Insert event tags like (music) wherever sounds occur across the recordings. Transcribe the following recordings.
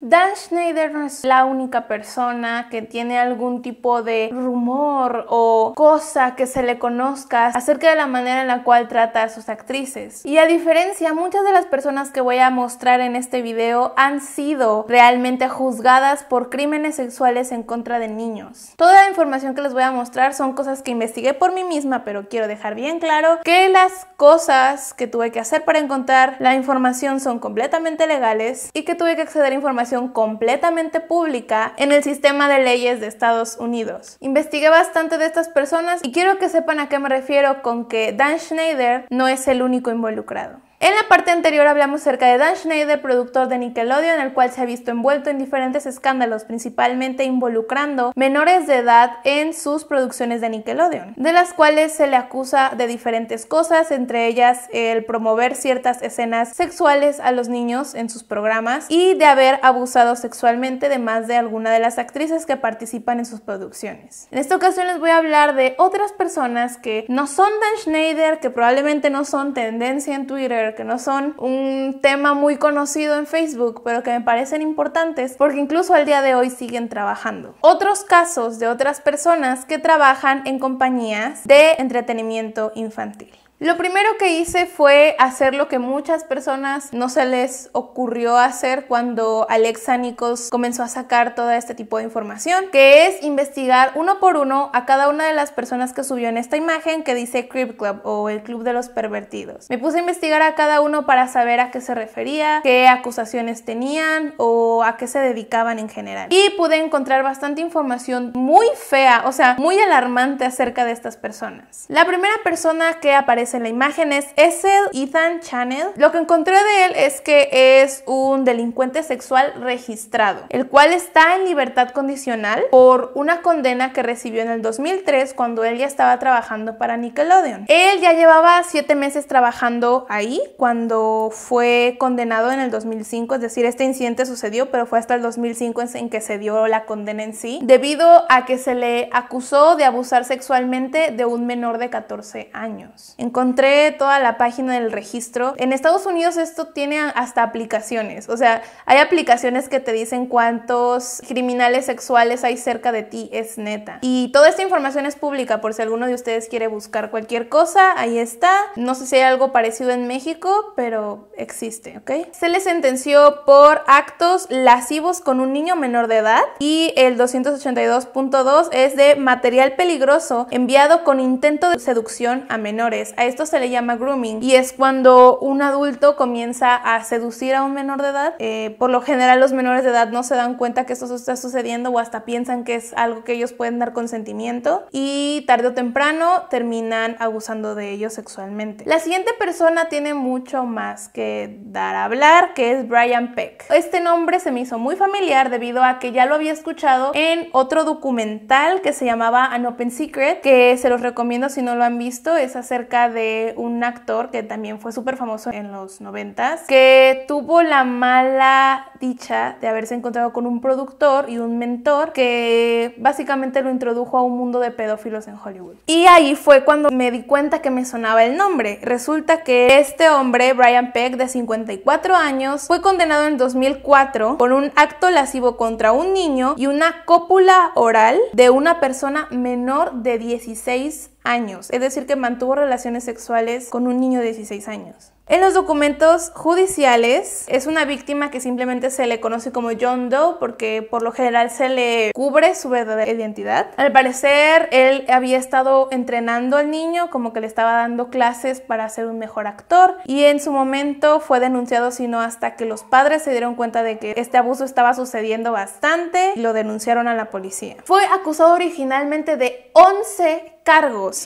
Dan Schneider no es la única persona que tiene algún tipo de rumor o cosa que se le conozca acerca de la manera en la cual trata a sus actrices. Y a diferencia, muchas de las personas que voy a mostrar en este video han sido realmente juzgadas por crímenes sexuales en contra de niños. Toda la información que les voy a mostrar son cosas que investigué por mí misma, pero quiero dejar bien claro que las cosas que tuve que hacer para encontrar la información son completamente legales y que tuve que acceder a información completamente pública en el sistema de leyes de Estados Unidos. Investigué bastante de estas personas y quiero que sepan a qué me refiero con que Dan Schneider no es el único involucrado. En la parte anterior hablamos acerca de Dan Schneider, productor de Nickelodeon, el cual se ha visto envuelto en diferentes escándalos, principalmente involucrando menores de edad en sus producciones de Nickelodeon, de las cuales se le acusa de diferentes cosas, entre ellas el promover ciertas escenas sexuales a los niños en sus programas y de haber abusado sexualmente de más de alguna de las actrices que participan en sus producciones. En esta ocasión les voy a hablar de otras personas que no son Dan Schneider, que probablemente no son tendencia en Twitter, que no son un tema muy conocido en Facebook, pero que me parecen importantes porque incluso al día de hoy siguen trabajando. Otros casos de otras personas que trabajan en compañías de entretenimiento infantil. Lo primero que hice fue hacer lo que muchas personas no se les ocurrió hacer cuando Alexa Nicos comenzó a sacar todo este tipo de información, que es investigar uno por uno a cada una de las personas que subió en esta imagen que dice Crip Club o el Club de los Pervertidos. Me puse a investigar a cada uno para saber a qué se refería, qué acusaciones tenían o a qué se dedicaban en general. Y pude encontrar bastante información muy fea, o sea, muy alarmante acerca de estas personas. La primera persona que aparece en la imagen es ese Ethan Channel. Lo que encontré de él es que es un delincuente sexual registrado, el cual está en libertad condicional por una condena que recibió en el 2003 cuando él ya estaba trabajando para Nickelodeon. Él ya llevaba siete meses trabajando ahí cuando fue condenado en el 2005, es decir, este incidente sucedió, pero fue hasta el 2005 en que se dio la condena en sí, debido a que se le acusó de abusar sexualmente de un menor de 14 años. En encontré toda la página del registro. En Estados Unidos esto tiene hasta aplicaciones, o sea, hay aplicaciones que te dicen cuántos criminales sexuales hay cerca de ti, es neta. Y toda esta información es pública, por si alguno de ustedes quiere buscar cualquier cosa, ahí está. No sé si hay algo parecido en México, pero existe, ¿ok? Se le sentenció por actos lascivos con un niño menor de edad y el 282.2 es de material peligroso enviado con intento de seducción a menores esto se le llama grooming y es cuando un adulto comienza a seducir a un menor de edad. Eh, por lo general los menores de edad no se dan cuenta que esto está sucediendo o hasta piensan que es algo que ellos pueden dar consentimiento y tarde o temprano terminan abusando de ellos sexualmente. La siguiente persona tiene mucho más que dar a hablar, que es Brian Peck. Este nombre se me hizo muy familiar debido a que ya lo había escuchado en otro documental que se llamaba An Open Secret, que se los recomiendo si no lo han visto, es acerca de de un actor que también fue súper famoso en los noventas, que tuvo la mala dicha de haberse encontrado con un productor y un mentor que básicamente lo introdujo a un mundo de pedófilos en Hollywood. Y ahí fue cuando me di cuenta que me sonaba el nombre. Resulta que este hombre, Brian Peck, de 54 años, fue condenado en 2004 por un acto lascivo contra un niño y una cópula oral de una persona menor de 16 años es decir, que mantuvo relaciones sexuales con un niño de 16 años. En los documentos judiciales es una víctima que simplemente se le conoce como John Doe porque por lo general se le cubre su verdadera identidad. Al parecer él había estado entrenando al niño como que le estaba dando clases para ser un mejor actor y en su momento fue denunciado sino hasta que los padres se dieron cuenta de que este abuso estaba sucediendo bastante y lo denunciaron a la policía. Fue acusado originalmente de 11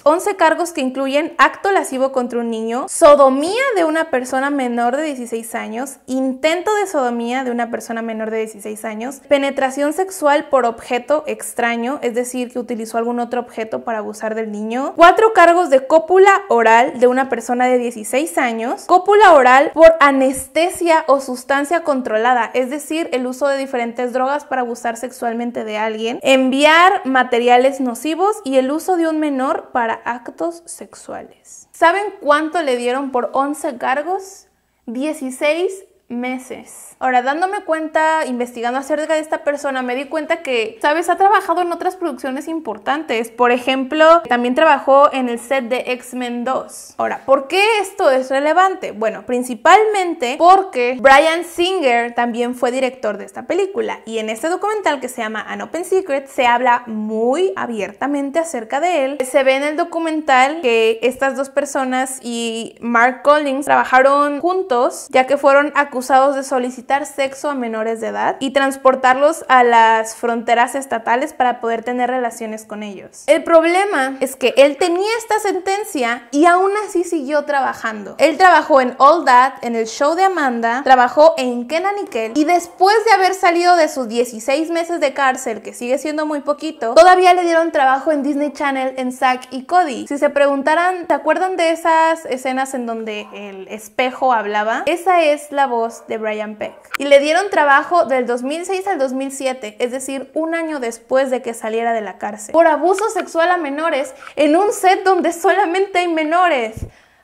11 cargos que incluyen acto lascivo contra un niño, sodomía de una persona menor de 16 años, intento de sodomía de una persona menor de 16 años, penetración sexual por objeto extraño, es decir, que utilizó algún otro objeto para abusar del niño, 4 cargos de cópula oral de una persona de 16 años, cópula oral por anestesia o sustancia controlada, es decir, el uso de diferentes drogas para abusar sexualmente de alguien, enviar materiales nocivos y el uso de un menor para actos sexuales. ¿Saben cuánto le dieron por 11 cargos? 16 meses. Ahora, dándome cuenta, investigando acerca de esta persona, me di cuenta que, sabes, ha trabajado en otras producciones importantes. Por ejemplo, también trabajó en el set de X-Men 2. Ahora, ¿por qué esto es relevante? Bueno, principalmente porque Brian Singer también fue director de esta película y en este documental que se llama An Open Secret se habla muy abiertamente acerca de él. Se ve en el documental que estas dos personas y Mark Collins trabajaron juntos ya que fueron acusados usados de solicitar sexo a menores de edad y transportarlos a las fronteras estatales para poder tener relaciones con ellos. El problema es que él tenía esta sentencia y aún así siguió trabajando. Él trabajó en All That, en el show de Amanda, trabajó en Kenan y Nickel y después de haber salido de sus 16 meses de cárcel, que sigue siendo muy poquito, todavía le dieron trabajo en Disney Channel en Zack y Cody. Si se preguntaran, ¿te acuerdan de esas escenas en donde el espejo hablaba? Esa es la voz de Brian Peck. Y le dieron trabajo del 2006 al 2007, es decir, un año después de que saliera de la cárcel, por abuso sexual a menores en un set donde solamente hay menores.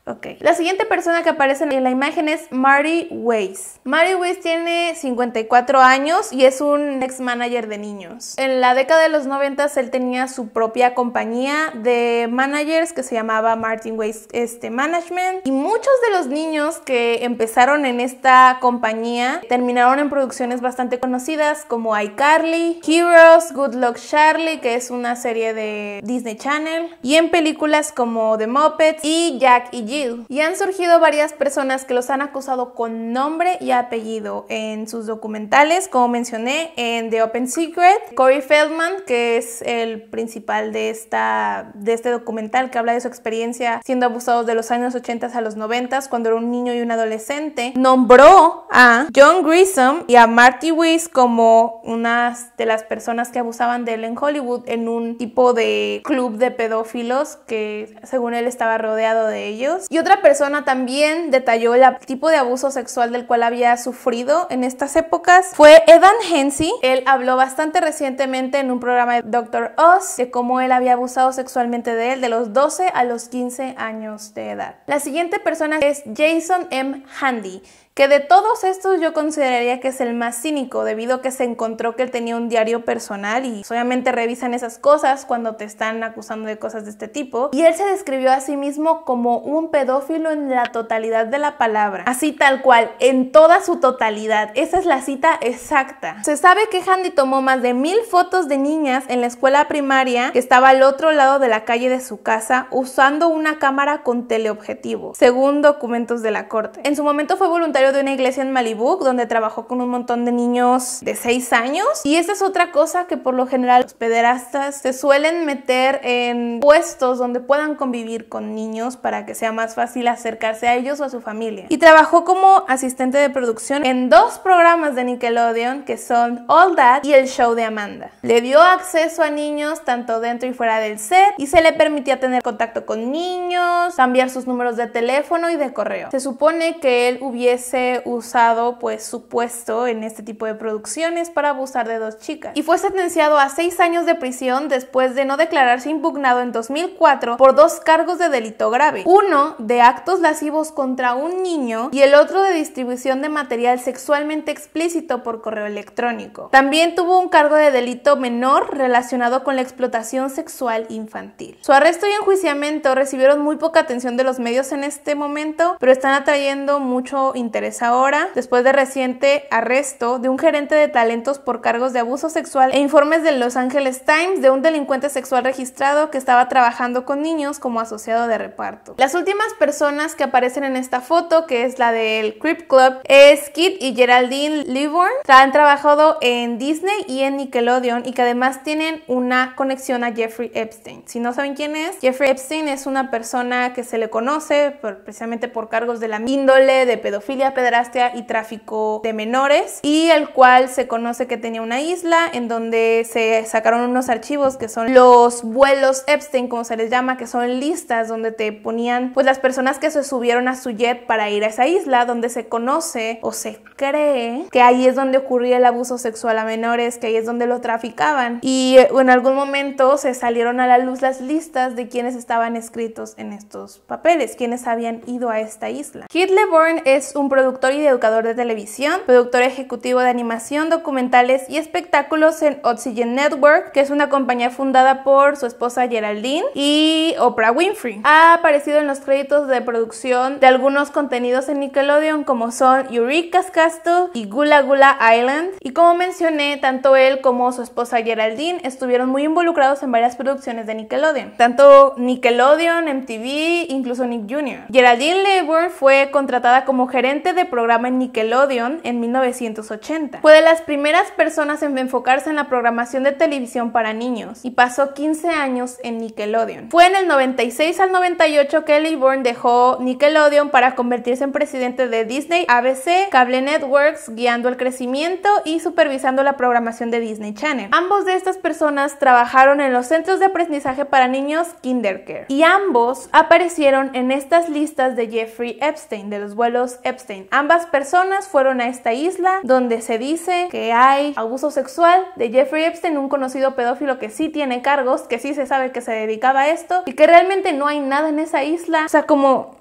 Ok. La siguiente persona que aparece en la imagen es Marty Weiss. Marty Weiss tiene 54 años y es un ex manager de niños. En la década de los 90 él tenía su propia compañía de managers que se llamaba Martin Weiss este, Management y muchos de los niños que empezaron en esta compañía terminaron en producciones bastante conocidas como iCarly, Heroes, Good Luck Charlie, que es una serie de Disney Channel y en películas como The Muppets y Jack y Jill y han surgido varias personas que los han acusado con nombre y apellido en sus documentales, como mencioné, en The Open Secret, Corey Feldman, que es el principal de, esta, de este documental que habla de su experiencia siendo abusados de los años 80 a los 90 cuando era un niño y un adolescente, nombró a John Grissom y a Marty Weiss como unas de las personas que abusaban de él en Hollywood en un tipo de club de pedófilos que según él estaba rodeado de ellos y otra persona también detalló el tipo de abuso sexual del cual había sufrido en estas épocas. Fue Evan Hensey. Él habló bastante recientemente en un programa de Doctor Oz de cómo él había abusado sexualmente de él de los 12 a los 15 años de edad. La siguiente persona es Jason M. Handy que de todos estos yo consideraría que es el más cínico, debido a que se encontró que él tenía un diario personal y obviamente revisan esas cosas cuando te están acusando de cosas de este tipo. Y él se describió a sí mismo como un pedófilo en la totalidad de la palabra, así tal cual, en toda su totalidad. Esa es la cita exacta. Se sabe que Handy tomó más de mil fotos de niñas en la escuela primaria que estaba al otro lado de la calle de su casa usando una cámara con teleobjetivo, según documentos de la corte. En su momento fue voluntario de una iglesia en malibu donde trabajó con un montón de niños de 6 años. Y esa es otra cosa que por lo general los pederastas se suelen meter en puestos donde puedan convivir con niños para que sea más fácil acercarse a ellos o a su familia. Y trabajó como asistente de producción en dos programas de Nickelodeon que son All That y El Show de Amanda. Le dio acceso a niños tanto dentro y fuera del set y se le permitía tener contacto con niños, cambiar sus números de teléfono y de correo. Se supone que él hubiese usado, pues supuesto, en este tipo de producciones para abusar de dos chicas. Y fue sentenciado a seis años de prisión después de no declararse impugnado en 2004 por dos cargos de delito grave. Uno de actos lascivos contra un niño y el otro de distribución de material sexualmente explícito por correo electrónico. También tuvo un cargo de delito menor relacionado con la explotación sexual infantil. Su arresto y enjuiciamiento recibieron muy poca atención de los medios en este momento, pero están atrayendo mucho interés es ahora, después de reciente arresto de un gerente de talentos por cargos de abuso sexual e informes del Los Angeles Times de un delincuente sexual registrado que estaba trabajando con niños como asociado de reparto. Las últimas personas que aparecen en esta foto, que es la del Crip Club, es Kit y Geraldine Livorn que han trabajado en Disney y en Nickelodeon y que además tienen una conexión a Jeffrey Epstein. Si no saben quién es, Jeffrey Epstein es una persona que se le conoce precisamente por cargos de la índole de pedofilia Pedrastea y tráfico de menores y el cual se conoce que tenía una isla en donde se sacaron unos archivos que son los vuelos Epstein, como se les llama, que son listas donde te ponían pues las personas que se subieron a su jet para ir a esa isla donde se conoce o se cree que ahí es donde ocurría el abuso sexual a menores, que ahí es donde lo traficaban y en algún momento se salieron a la luz las listas de quienes estaban escritos en estos papeles, quienes habían ido a esta isla. Hitlerborn es un productor y educador de televisión, productor ejecutivo de animación, documentales y espectáculos en Oxygen Network, que es una compañía fundada por su esposa Geraldine y Oprah Winfrey. Ha aparecido en los créditos de producción de algunos contenidos en Nickelodeon como son Eureka's Castle y Gula Gula Island. Y como mencioné, tanto él como su esposa Geraldine estuvieron muy involucrados en varias producciones de Nickelodeon, tanto Nickelodeon, MTV, incluso Nick Jr. Geraldine Laybourne fue contratada como gerente de programa en Nickelodeon en 1980. Fue de las primeras personas en enfocarse en la programación de televisión para niños y pasó 15 años en Nickelodeon. Fue en el 96 al 98 que Bourne dejó Nickelodeon para convertirse en presidente de Disney, ABC, Cable Networks, guiando el crecimiento y supervisando la programación de Disney Channel. Ambos de estas personas trabajaron en los centros de aprendizaje para niños Kindercare y ambos aparecieron en estas listas de Jeffrey Epstein de los vuelos Epstein Ambas personas fueron a esta isla donde se dice que hay abuso sexual de Jeffrey Epstein, un conocido pedófilo que sí tiene cargos, que sí se sabe que se dedicaba a esto y que realmente no hay nada en esa isla. O sea, como...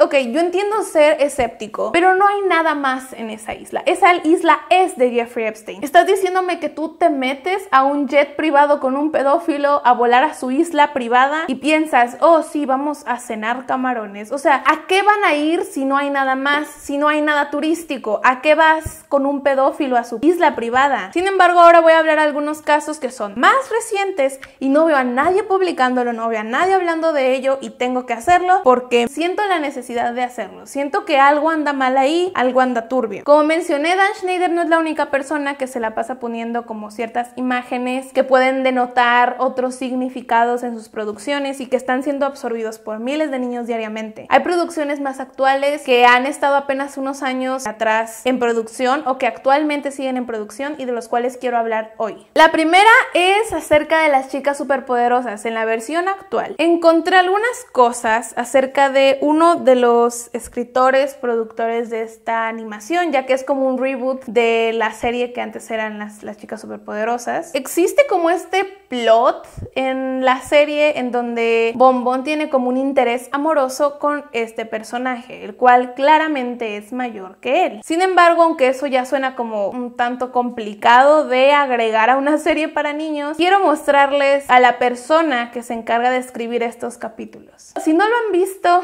Ok, yo entiendo ser escéptico, pero no hay nada más en esa isla. Esa isla es de Jeffrey Epstein. Estás diciéndome que tú te metes a un jet privado con un pedófilo a volar a su isla privada y piensas, oh sí, vamos a cenar camarones. O sea, ¿a qué van a ir si no hay nada más, si no hay nada turístico? ¿A qué vas con un pedófilo a su isla privada? Sin embargo, ahora voy a hablar algunos casos que son más recientes y no veo a nadie publicándolo, no veo a nadie hablando de ello y tengo que hacerlo porque siento la necesidad de hacerlo. Siento que algo anda mal ahí, algo anda turbio. Como mencioné, Dan Schneider no es la única persona que se la pasa poniendo como ciertas imágenes que pueden denotar otros significados en sus producciones y que están siendo absorbidos por miles de niños diariamente. Hay producciones más actuales que han estado apenas unos años atrás en producción o que actualmente siguen en producción y de los cuales quiero hablar hoy. La primera es acerca de las chicas superpoderosas en la versión actual. Encontré algunas cosas acerca de uno de los escritores, productores de esta animación, ya que es como un reboot de la serie que antes eran las, las chicas superpoderosas. Existe como este plot en la serie en donde Bombón tiene como un interés amoroso con este personaje, el cual claramente es mayor que él. Sin embargo, aunque eso ya suena como un tanto complicado de agregar a una serie para niños, quiero mostrarles a la persona que se encarga de escribir estos capítulos. Si no lo han visto,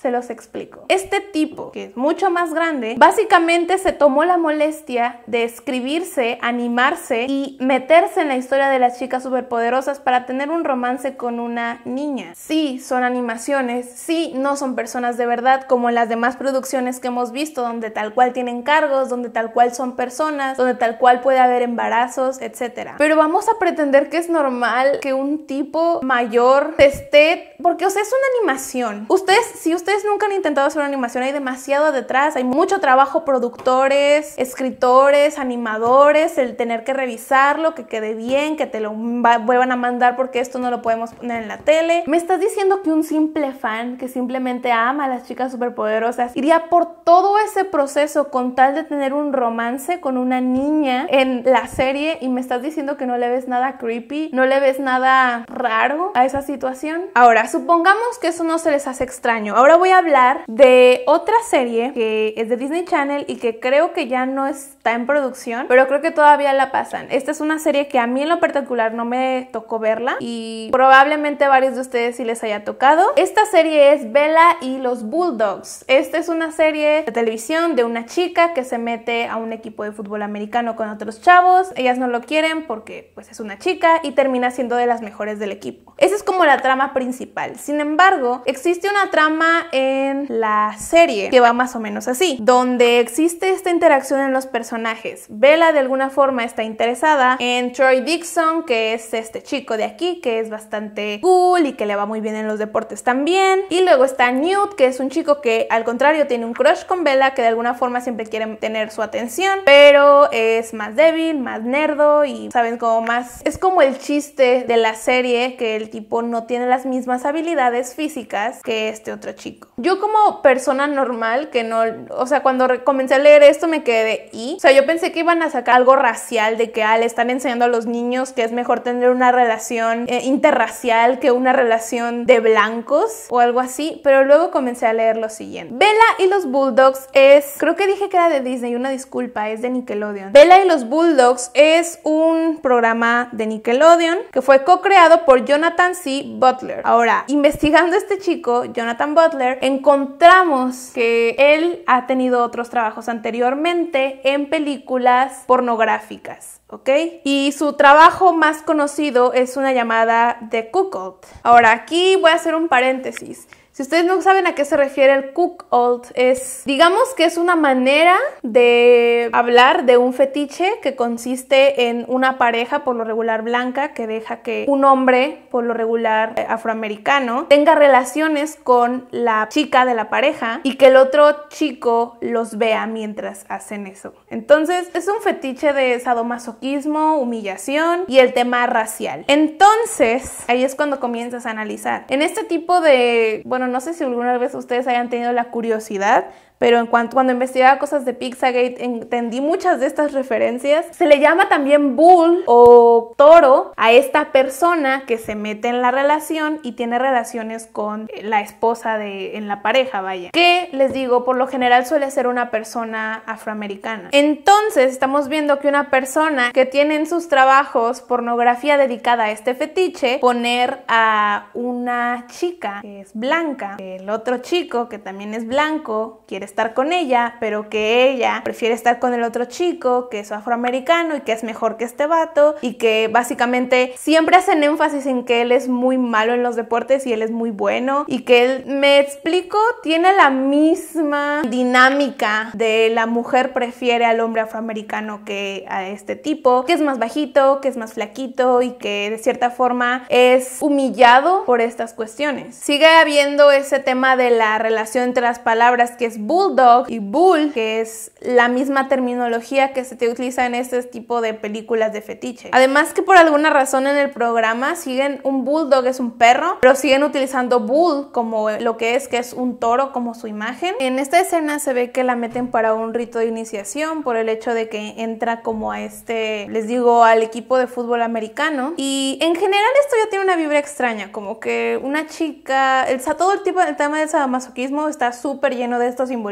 se los explico. Este tipo, que es mucho más grande, básicamente se tomó la molestia de escribirse, animarse y meterse en la historia de las chicas superpoderosas para tener un romance con una niña. Sí, son animaciones, sí, no son personas de verdad como las demás producciones que hemos visto, donde tal cual tienen cargos, donde tal cual son personas, donde tal cual puede haber embarazos, etc. Pero vamos a pretender que es normal que un tipo mayor esté, porque o sea, es una animación. Ustedes, si ustedes ustedes nunca han intentado hacer una animación, hay demasiado detrás, hay mucho trabajo, productores, escritores, animadores, el tener que revisarlo, que quede bien, que te lo vuelvan a mandar porque esto no lo podemos poner en la tele. Me estás diciendo que un simple fan que simplemente ama a las chicas superpoderosas iría por todo ese proceso con tal de tener un romance con una niña en la serie y me estás diciendo que no le ves nada creepy, no le ves nada raro a esa situación. Ahora, supongamos que eso no se les hace extraño. Ahora voy a hablar de otra serie que es de Disney Channel y que creo que ya no está en producción, pero creo que todavía la pasan. Esta es una serie que a mí en lo particular no me tocó verla y probablemente varios de ustedes sí les haya tocado. Esta serie es Bella y los Bulldogs. Esta es una serie de televisión de una chica que se mete a un equipo de fútbol americano con otros chavos. Ellas no lo quieren porque pues es una chica y termina siendo de las mejores del equipo. Esa es como la trama principal. Sin embargo, existe una trama en la serie que va más o menos así, donde existe esta interacción en los personajes. Bella de alguna forma está interesada en Troy Dixon, que es este chico de aquí, que es bastante cool y que le va muy bien en los deportes también. Y luego está Newt, que es un chico que al contrario tiene un crush con Bella, que de alguna forma siempre quiere tener su atención, pero es más débil, más nerdo y, ¿saben? Como más... Es como el chiste de la serie que el tipo no tiene las mismas habilidades físicas que este otro chico. Yo como persona normal, que no, o sea, cuando comencé a leer esto me quedé de y, o sea, yo pensé que iban a sacar algo racial de que, ah, le están enseñando a los niños que es mejor tener una relación eh, interracial que una relación de blancos o algo así, pero luego comencé a leer lo siguiente. Bella y los Bulldogs es, creo que dije que era de Disney, una disculpa, es de Nickelodeon. Bella y los Bulldogs es un programa de Nickelodeon que fue co-creado por Jonathan C. Butler. Ahora, investigando este chico, Jonathan Butler, encontramos que él ha tenido otros trabajos anteriormente en películas pornográficas, ¿ok? Y su trabajo más conocido es una llamada The Cuckold. Ahora, aquí voy a hacer un paréntesis. Si ustedes no saben a qué se refiere el cook old, es, digamos que es una manera de hablar de un fetiche que consiste en una pareja por lo regular blanca que deja que un hombre por lo regular eh, afroamericano tenga relaciones con la chica de la pareja y que el otro chico los vea mientras hacen eso. Entonces es un fetiche de sadomasoquismo, humillación y el tema racial. Entonces ahí es cuando comienzas a analizar. En este tipo de, bueno, no sé si alguna vez ustedes hayan tenido la curiosidad pero en cuanto, cuando investigaba cosas de Pizzagate entendí muchas de estas referencias. Se le llama también bull o toro a esta persona que se mete en la relación y tiene relaciones con eh, la esposa de en la pareja, vaya. Que les digo, por lo general suele ser una persona afroamericana. Entonces, estamos viendo que una persona que tiene en sus trabajos pornografía dedicada a este fetiche, poner a una chica que es blanca, el otro chico que también es blanco quiere estar con ella, pero que ella prefiere estar con el otro chico que es afroamericano y que es mejor que este vato y que básicamente siempre hacen énfasis en que él es muy malo en los deportes y él es muy bueno y que él, me explico, tiene la misma dinámica de la mujer prefiere al hombre afroamericano que a este tipo, que es más bajito, que es más flaquito y que de cierta forma es humillado por estas cuestiones. Sigue habiendo ese tema de la relación entre las palabras que es buena bulldog y bull, que es la misma terminología que se utiliza en este tipo de películas de fetiche. Además que por alguna razón en el programa siguen un bulldog es un perro, pero siguen utilizando bull como lo que es que es un toro como su imagen. En esta escena se ve que la meten para un rito de iniciación por el hecho de que entra como a este, les digo, al equipo de fútbol americano y en general esto ya tiene una vibra extraña, como que una chica, el, todo el, tipo, del tema del sadomasoquismo está súper lleno de estos simbolos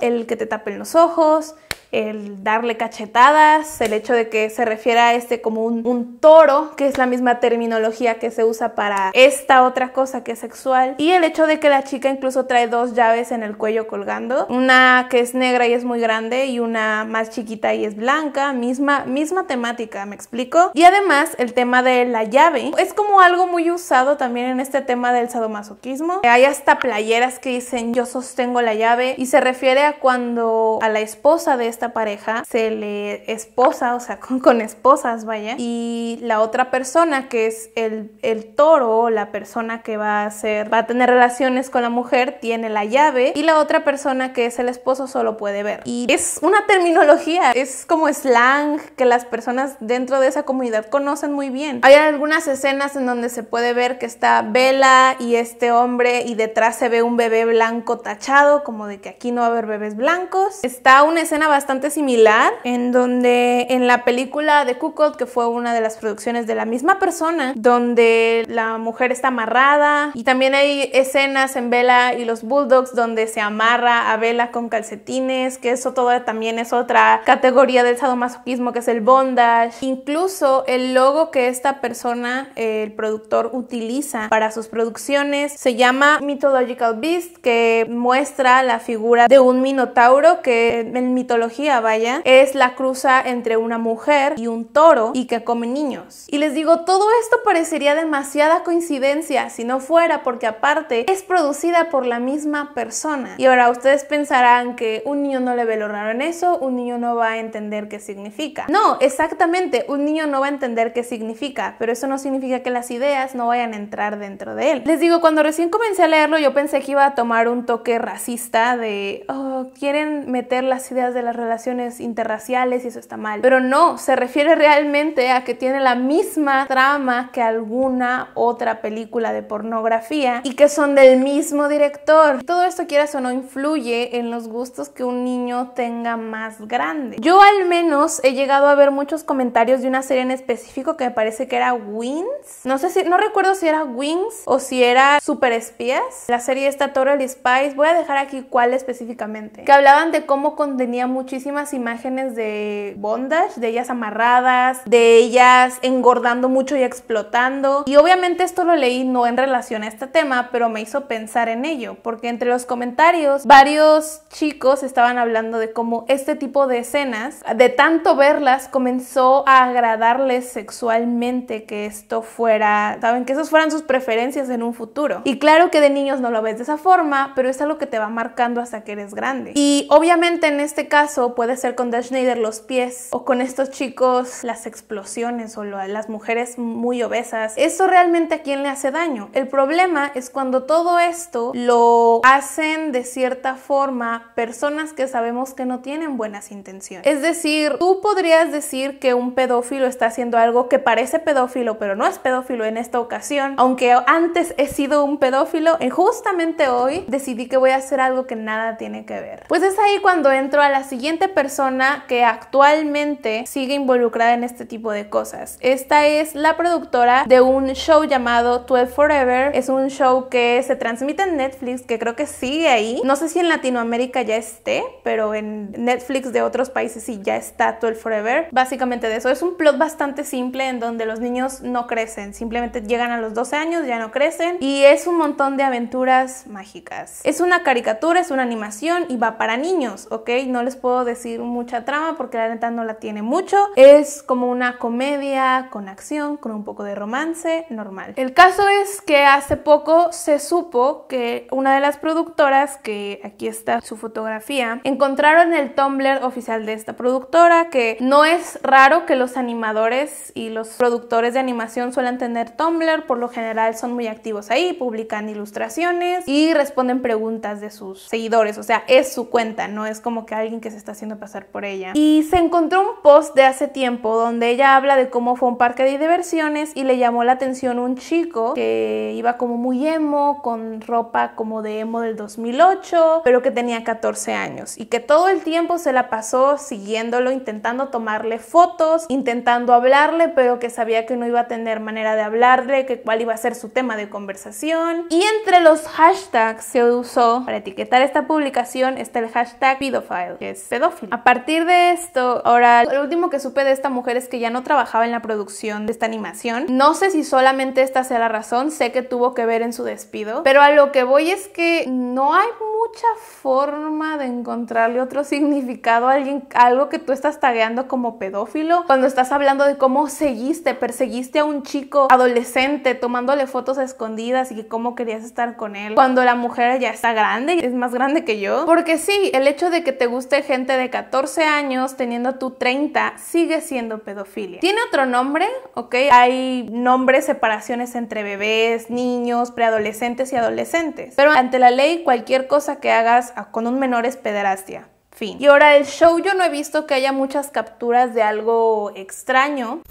el que te tapen los ojos, el darle cachetadas, el hecho de que se refiera a este como un, toro, que es la misma terminología que se usa para esta otra cosa que es sexual, y el hecho de que la chica incluso trae dos llaves en el cuello colgando, una que es negra y es muy grande y una más chiquita y es blanca, misma, misma temática, me explico. Y además el tema de la llave es como algo muy usado también en este tema del sadomasoquismo. Hay hasta playeras que dicen yo sostengo la llave y se refiere a cuando a la esposa de esta pareja se le esposa, o sea, (laughs) con, esposas, vaya, y la otra persona que es el, toro, la persona que va a ser va a tener relaciones con la mujer, tiene la llave y la otra persona que es el esposo solo puede ver. Y es una terminología, es como slang que las personas dentro de esa comunidad conocen muy bien. Hay algunas escenas en donde se puede ver que está Bella y este hombre y detrás se ve un bebé blanco tachado, como de que aquí no va a haber bebés blancos. Está una escena bastante similar, en donde en la película de Cuckold, que fue una de las producciones de la misma persona, donde la mujer está amarrada y también hay escenas en Bella y los Bulldogs donde se amarra a Bella con calcetines, que eso todo también es otra categoría del sadomasoquismo que es el bondage. Incluso el logo que esta persona, el productor, utiliza para sus producciones se llama Mythological Beast, que muestra la figura de un minotauro que en mitología vaya, es la cruza entre una mujer y un toro y que come niños. Y les digo, todo esto parecería demasiada coincidencia si no fuera porque aparte es producida por la misma persona. Y ahora ustedes pensarán que un niño no le ve lo raro en eso, un niño no va a entender qué significa. No, exactamente, un niño no va a entender qué significa, pero eso no significa que las ideas no vayan a entrar dentro de él. Les digo, cuando recién comencé a leerlo yo pensé que iba a tomar un toque racista de, oh, quieren meter las ideas de la relaciones interraciales y eso está mal. Pero no, se refiere realmente a que tiene la misma trama que alguna otra película de pornografía y que son del mismo director. Todo esto quieras o no influye en los gustos que un niño tenga más grande. Yo al menos he llegado a ver muchos comentarios de una serie en específico que me parece que era Wings. No sé si, no recuerdo si era Wings o si era Super Espías. La serie esta Total Spice. Voy a dejar aquí cuál específicamente. Que hablaban de cómo contenía mucho muchísimas imágenes de bondage, de ellas amarradas, de ellas engordando mucho y explotando. Y obviamente esto lo leí no en relación a este tema, pero me hizo pensar en ello, porque entre los comentarios varios chicos estaban hablando de cómo este tipo de escenas, de tanto verlas, comenzó a agradarles sexualmente que esto fuera, saben, que esas fueran sus preferencias en un futuro. Y claro que de niños no lo ves de esa forma, pero es algo que te va marcando hasta que eres grande. Y obviamente en este caso, puede ser con Dash Schneider los pies o con estos chicos las explosiones o las mujeres muy obesas. ¿Eso realmente a quién le hace daño? El problema es cuando todo esto lo hacen de cierta forma personas que sabemos que no tienen buenas intenciones. Es decir, tú podrías decir que un pedófilo está haciendo algo que parece pedófilo pero no es pedófilo en esta ocasión, aunque antes he sido un pedófilo, y eh, justamente hoy decidí que voy a hacer algo que nada tiene que ver. Pues es ahí cuando entro a la siguiente persona que actualmente sigue involucrada en este tipo de cosas. Esta es la productora de un show llamado 12 Forever. Es un show que se transmite en Netflix, que creo que sigue ahí. No sé si en Latinoamérica ya esté, pero en Netflix de otros países sí ya está 12 Forever. Básicamente de eso. Es un plot bastante simple en donde los niños no crecen. Simplemente llegan a los 12 años, ya no crecen. Y es un montón de aventuras mágicas. Es una caricatura, es una animación y va para niños, ¿ok? No les puedo decir mucha trama porque la neta no la tiene mucho. Es como una comedia con acción, con un poco de romance, normal. El caso es que hace poco se supo que una de las productoras, que aquí está su fotografía, encontraron el Tumblr oficial de esta productora, que no es raro que los animadores y los productores de animación suelen tener Tumblr, por lo general son muy activos ahí, publican ilustraciones y responden preguntas de sus seguidores, o sea, es su cuenta, no es como que alguien que se está haciendo pasar por ella. Y se encontró un post de hace tiempo donde ella habla de cómo fue un parque de diversiones y le llamó la atención un chico que iba como muy emo, con ropa como de emo del 2008, pero que tenía 14 años y que todo el tiempo se la pasó siguiéndolo, intentando tomarle fotos, intentando hablarle, pero que sabía que no iba a tener manera de hablarle, que cuál iba a ser su tema de conversación. Y entre los hashtags que usó para etiquetar esta publicación está el hashtag pedophile, que es a partir de esto, ahora, lo último que supe de esta mujer es que ya no trabajaba en la producción de esta animación. No sé si solamente esta sea la razón, sé que tuvo que ver en su despido, pero a lo que voy es que no hay mucha forma de encontrarle otro significado a alguien, algo que tú estás tagueando como pedófilo, cuando estás hablando de cómo seguiste, perseguiste a un chico adolescente tomándole fotos escondidas y cómo querías estar con él, cuando la mujer ya está grande, es más grande que yo. Porque sí, el hecho de que te guste gente de 14 años teniendo tu 30 sigue siendo pedofilia. Tiene otro nombre, ¿ok? Hay nombres, separaciones entre bebés, niños, preadolescentes y adolescentes. Pero ante la ley cualquier cosa que hagas ah, con un menor es pederastia. Fin. Y ahora el show yo no he visto que haya muchas capturas de algo extraño.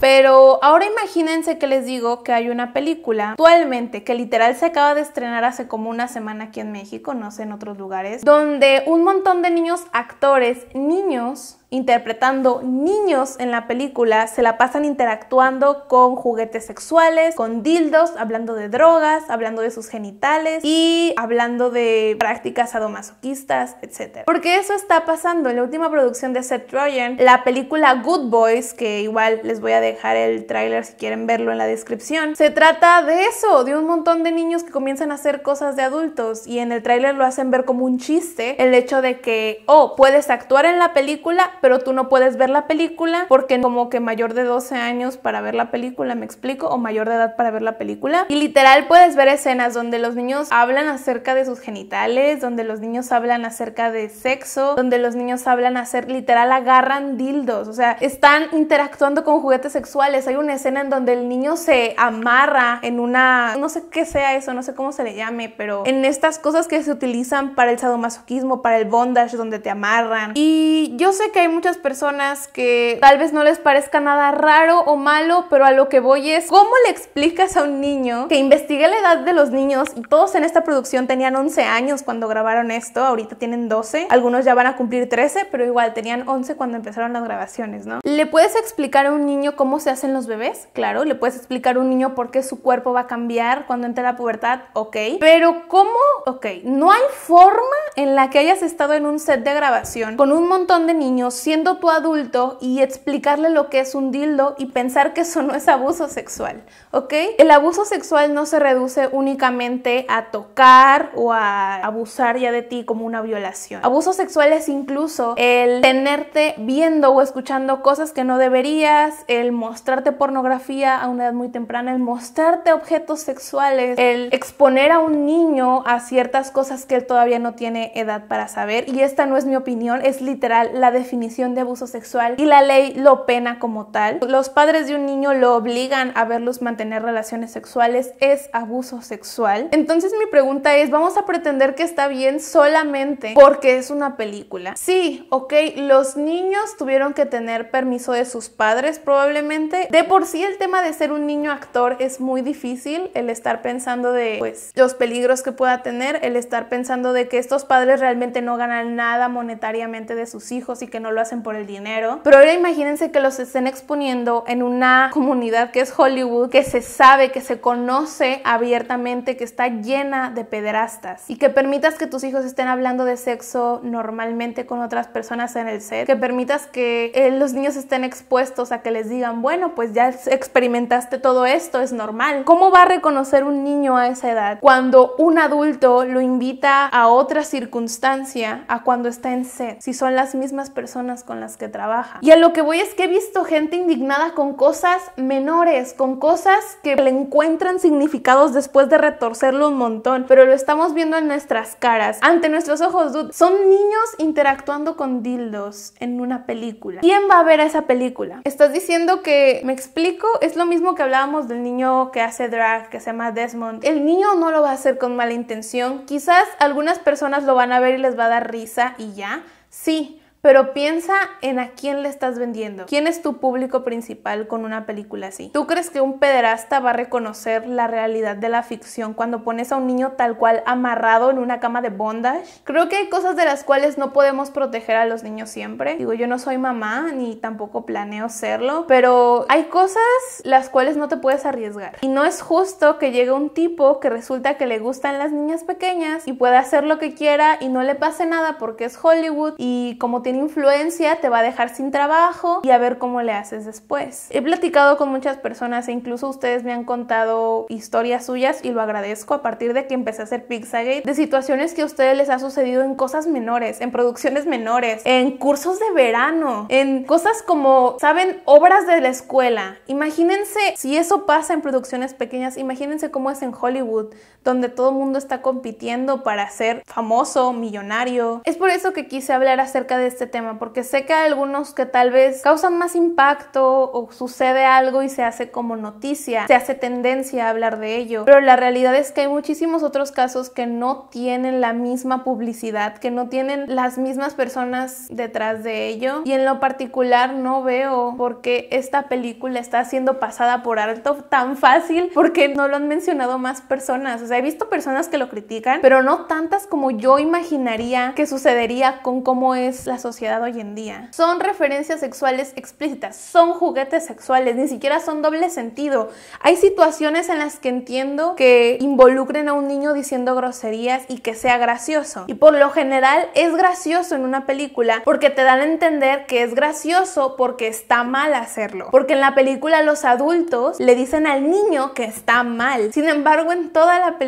Pero ahora imagínense que les digo que hay una película actualmente que literal se acaba de estrenar hace como una semana aquí en México, no sé en otros lugares, donde un montón de niños actores, niños, interpretando niños en la película, se la pasan interactuando con juguetes sexuales, con dildos, hablando de drogas, hablando de sus genitales y hablando de prácticas adomasoquistas, etc. Porque eso está pasando en la última producción de Seth Rogen, la película Good Boys, que igual les voy a dejar el tráiler si quieren verlo en la descripción, se trata de eso, de un montón de niños que comienzan a hacer cosas de adultos y en el tráiler lo hacen ver como un chiste el hecho de que, oh, puedes actuar en la película, pero pero tú no puedes ver la película porque como que mayor de 12 años para ver la película, me explico, o mayor de edad para ver la película. Y literal puedes ver escenas donde los niños hablan acerca de sus genitales, donde los niños hablan acerca de sexo, donde los niños hablan hacer literal agarran dildos, o sea, están interactuando con juguetes sexuales. Hay una escena en donde el niño se amarra en una, no sé qué sea eso, no sé cómo se le llame, pero en estas cosas que se utilizan para el sadomasoquismo, para el bondage, donde te amarran. Y yo sé que muchas personas que tal vez no les parezca nada raro o malo, pero a lo que voy es, ¿cómo le explicas a un niño que investigué la edad de los niños y todos en esta producción tenían 11 años cuando grabaron esto, ahorita tienen 12, algunos ya van a cumplir 13, pero igual tenían 11 cuando empezaron las grabaciones, ¿no? ¿Le puedes explicar a un niño cómo se hacen los bebés? Claro, le puedes explicar a un niño por qué su cuerpo va a cambiar cuando entre la pubertad, ok, pero ¿cómo? Ok, no hay forma en la que hayas estado en un set de grabación con un montón de niños siendo tu adulto y explicarle lo que es un dildo y pensar que eso no es abuso sexual, ¿ok? El abuso sexual no se reduce únicamente a tocar o a abusar ya de ti como una violación. Abuso sexual es incluso el tenerte viendo o escuchando cosas que no deberías, el mostrarte pornografía a una edad muy temprana, el mostrarte objetos sexuales, el exponer a un niño a ciertas cosas que él todavía no tiene edad para saber. Y esta no es mi opinión, es literal la definición de abuso sexual y la ley lo pena como tal. Los padres de un niño lo obligan a verlos mantener relaciones sexuales, es abuso sexual. Entonces mi pregunta es, ¿vamos a pretender que está bien solamente porque es una película? Sí, ok, los niños tuvieron que tener permiso de sus padres probablemente. De por sí el tema de ser un niño actor es muy difícil, el estar pensando de pues los peligros que pueda tener, el estar pensando de que estos padres realmente no ganan nada monetariamente de sus hijos y que no lo lo hacen por el dinero. Pero ahora imagínense que los estén exponiendo en una comunidad que es Hollywood, que se sabe, que se conoce abiertamente, que está llena de pederastas y que permitas que tus hijos estén hablando de sexo normalmente con otras personas en el set, que permitas que eh, los niños estén expuestos a que les digan, bueno, pues ya experimentaste todo esto, es normal. ¿Cómo va a reconocer un niño a esa edad cuando un adulto lo invita a otra circunstancia a cuando está en set? Si son las mismas personas con las que trabaja. Y a lo que voy es que he visto gente indignada con cosas menores, con cosas que le encuentran significados después de retorcerlo un montón, pero lo estamos viendo en nuestras caras, ante nuestros ojos, dude. Son niños interactuando con dildos en una película. ¿Quién va a ver esa película? Estás diciendo que, me explico, es lo mismo que hablábamos del niño que hace drag, que se llama Desmond. El niño no lo va a hacer con mala intención. Quizás algunas personas lo van a ver y les va a dar risa y ya. Sí, pero piensa en a quién le estás vendiendo. ¿Quién es tu público principal con una película así? ¿Tú crees que un pederasta va a reconocer la realidad de la ficción cuando pones a un niño tal cual amarrado en una cama de bondage? Creo que hay cosas de las cuales no podemos proteger a los niños siempre. Digo, yo no soy mamá ni tampoco planeo serlo, pero hay cosas las cuales no te puedes arriesgar. Y no es justo que llegue un tipo que resulta que le gustan las niñas pequeñas y pueda hacer lo que quiera y no le pase nada porque es Hollywood y como tiene influencia te va a dejar sin trabajo y a ver cómo le haces después. He platicado con muchas personas e incluso ustedes me han contado historias suyas y lo agradezco a partir de que empecé a hacer Pixagate, de situaciones que a ustedes les ha sucedido en cosas menores, en producciones menores, en cursos de verano, en cosas como, ¿saben? Obras de la escuela. Imagínense si eso pasa en producciones pequeñas, imagínense cómo es en Hollywood, donde todo el mundo está compitiendo para ser famoso, millonario. Es por eso que quise hablar acerca de este tema, porque sé que hay algunos que tal vez causan más impacto o sucede algo y se hace como noticia, se hace tendencia a hablar de ello, pero la realidad es que hay muchísimos otros casos que no tienen la misma publicidad, que no tienen las mismas personas detrás de ello y en lo particular no veo por qué esta película está siendo pasada por alto tan fácil porque no lo han mencionado más personas, o sea, he visto personas que lo critican, pero no tantas como yo imaginaría que sucedería con cómo es la sociedad hoy en día. Son referencias sexuales explícitas, son juguetes sexuales, ni siquiera son doble sentido. Hay situaciones en las que entiendo que involucren a un niño diciendo groserías y que sea gracioso. Y por lo general es gracioso en una película porque te dan a entender que es gracioso porque está mal hacerlo. Porque en la película los adultos le dicen al niño que está mal. Sin embargo, en toda la película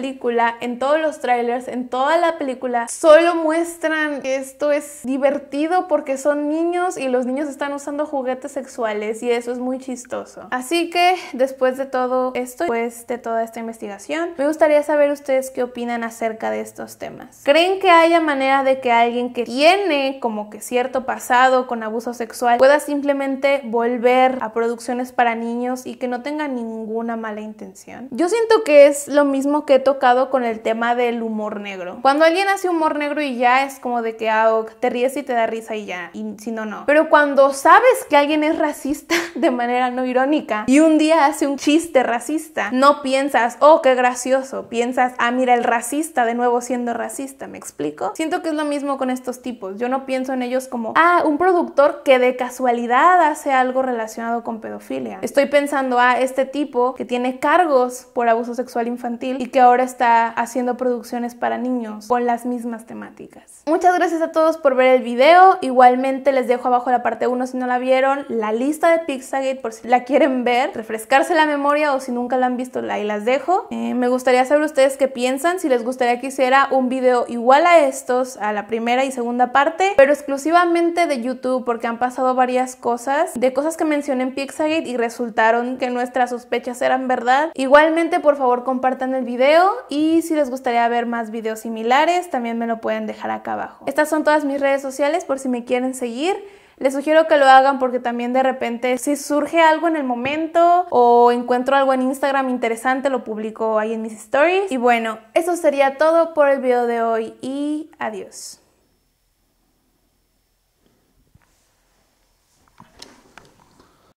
en todos los trailers, en toda la película, solo muestran que esto es divertido porque son niños y los niños están usando juguetes sexuales y eso es muy chistoso. Así que después de todo esto, después de toda esta investigación, me gustaría saber ustedes qué opinan acerca de estos temas. ¿Creen que haya manera de que alguien que tiene como que cierto pasado con abuso sexual pueda simplemente volver a producciones para niños y que no tenga ninguna mala intención? Yo siento que es lo mismo que tocado con el tema del humor negro. Cuando alguien hace humor negro y ya es como de que ah, te ríes y te da risa y ya, y si no, no. Pero cuando sabes que alguien es racista (laughs) de manera no irónica y un día hace un chiste racista, no piensas, oh, qué gracioso, piensas, ah, mira, el racista de nuevo siendo racista, ¿me explico? Siento que es lo mismo con estos tipos, yo no pienso en ellos como, ah, un productor que de casualidad hace algo relacionado con pedofilia. Estoy pensando, ah, este tipo que tiene cargos por abuso sexual infantil y que ahora está haciendo producciones para niños con las mismas temáticas. Muchas gracias a todos por ver el video. Igualmente les dejo abajo la parte 1 si no la vieron, la lista de Pixagate por si la quieren ver, refrescarse la memoria o si nunca la han visto, ahí las dejo. Eh, me gustaría saber ustedes qué piensan, si les gustaría que hiciera un video igual a estos, a la primera y segunda parte, pero exclusivamente de YouTube porque han pasado varias cosas, de cosas que mencioné en Pixagate y resultaron que nuestras sospechas eran verdad. Igualmente, por favor, compartan el video y si les gustaría ver más videos similares también me lo pueden dejar acá abajo. Estas son todas mis redes sociales por si me quieren seguir. Les sugiero que lo hagan porque también de repente si surge algo en el momento o encuentro algo en Instagram interesante lo publico ahí en mis stories. Y bueno, eso sería todo por el video de hoy y adiós.